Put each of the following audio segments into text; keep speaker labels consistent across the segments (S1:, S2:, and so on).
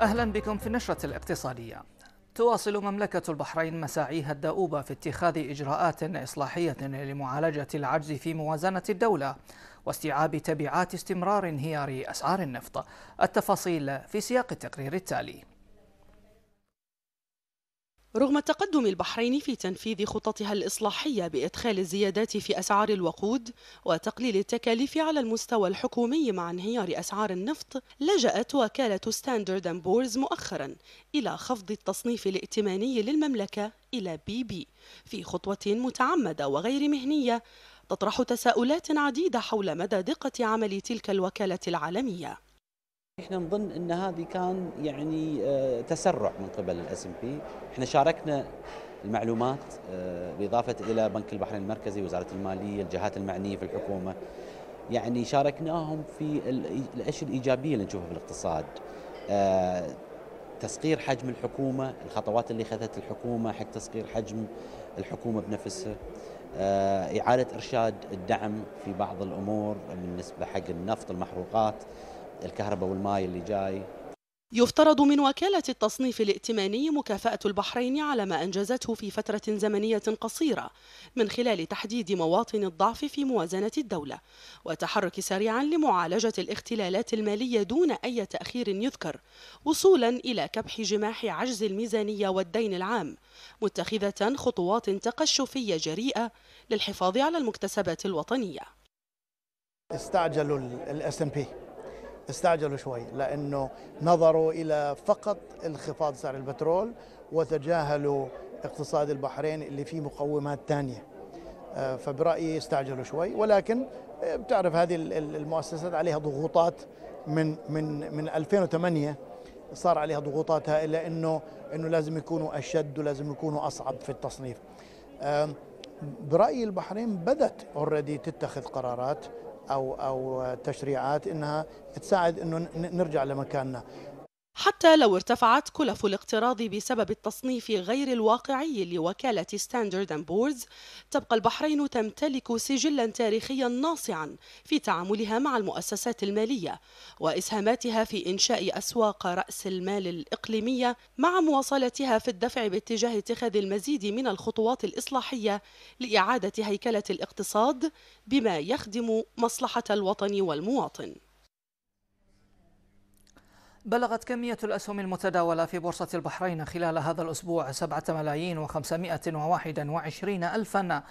S1: أهلا بكم في النشرة الاقتصادية تواصل مملكة البحرين مساعيها الدؤوبة في اتخاذ إجراءات إصلاحية لمعالجة العجز في موازنة الدولة واستيعاب تبعات استمرار انهيار أسعار النفط التفاصيل في سياق التقرير التالي
S2: رغم تقدم البحرين في تنفيذ خططها الإصلاحية بإدخال الزيادات في أسعار الوقود وتقليل التكاليف على المستوى الحكومي مع انهيار أسعار النفط لجأت وكالة ستاندرد أند بورز مؤخرا إلى خفض التصنيف الائتماني للمملكة إلى بي بي في خطوة متعمدة وغير مهنية تطرح تساؤلات عديدة حول مدى دقة عمل تلك الوكالة العالمية
S3: احنا نظن ان هذه كان يعني آه، تسرع من قبل الاس ام بي، احنا شاركنا المعلومات آه، باضافه الى بنك البحرين المركزي، وزاره الماليه، الجهات المعنيه في الحكومه. يعني شاركناهم في الاشياء الايجابيه اللي نشوفها في الاقتصاد. آه، تسقير حجم الحكومه، الخطوات اللي اخذتها الحكومه حق تسقير حجم الحكومه بنفسها. اعاده ارشاد الدعم في بعض الامور بالنسبه حق النفط، المحروقات. الكهرباء والماء اللي جاي
S2: يفترض من وكالة التصنيف الائتماني مكافأة البحرين على ما أنجزته في فترة زمنية قصيرة من خلال تحديد مواطن الضعف في موازنة الدولة وتحرك سريعا لمعالجة الاختلالات المالية دون أي تأخير يذكر وصولا إلى كبح جماح عجز الميزانية والدين العام متخذة خطوات تقشفية جريئة للحفاظ على المكتسبات
S4: الوطنية استعجلوا الاس ام بي استعجلوا شوي لأنه نظروا إلى فقط انخفاض سعر البترول وتجاهلوا اقتصاد البحرين اللي فيه مقومات ثانية آه، فبرأيي استعجلوا شوي ولكن آه، بتعرف هذه المؤسسات عليها ضغوطات من من من 2008 صار عليها ضغوطات هائله انه انه لازم يكونوا اشد ولازم يكونوا اصعب في التصنيف برايي البحرين بدات اوريدي تتخذ قرارات او او تشريعات انها تساعد انه نرجع لمكاننا
S2: حتى لو ارتفعت كلف الاقتراض بسبب التصنيف غير الواقعي لوكالة ستاندرد أند بوردز تبقى البحرين تمتلك سجلا تاريخيا ناصعا في تعاملها مع المؤسسات المالية وإسهاماتها في إنشاء أسواق رأس المال الإقليمية مع مواصلتها في الدفع باتجاه اتخاذ المزيد من الخطوات الإصلاحية لإعادة هيكلة الاقتصاد بما يخدم مصلحة الوطن والمواطن
S1: بلغت كمية الأسهم المتداولة في بورصة البحرين خلال هذا الأسبوع سبعة ملايين وواحد وعشرين ألفا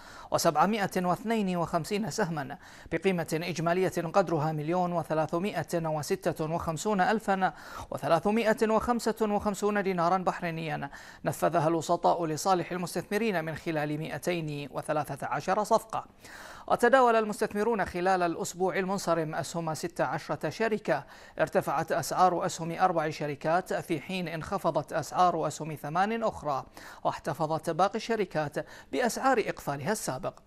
S1: واثنين وخمسين سهما بقيمة إجمالية قدرها مليون وستة وخمسون ألفا وخمسة وخمسون دينارا بحرينيا نفذها الوسطاء لصالح المستثمرين من خلال 213 صفقة وتداول المستثمرون خلال الأسبوع المنصرم أسهم 16 شركة ارتفعت أسعار أسهم أسهم أربع شركات في حين انخفضت أسعار أسهم ثمان أخرى واحتفظت باقي الشركات بأسعار إقفالها السابق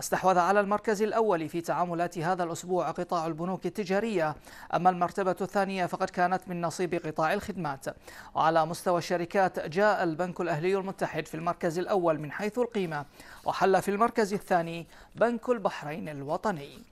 S1: استحوذ على المركز الأول في تعاملات هذا الأسبوع قطاع البنوك التجارية أما المرتبة الثانية فقد كانت من نصيب قطاع الخدمات وعلى مستوى الشركات جاء البنك الأهلي المتحد في المركز الأول من حيث القيمة وحل في المركز الثاني بنك البحرين الوطني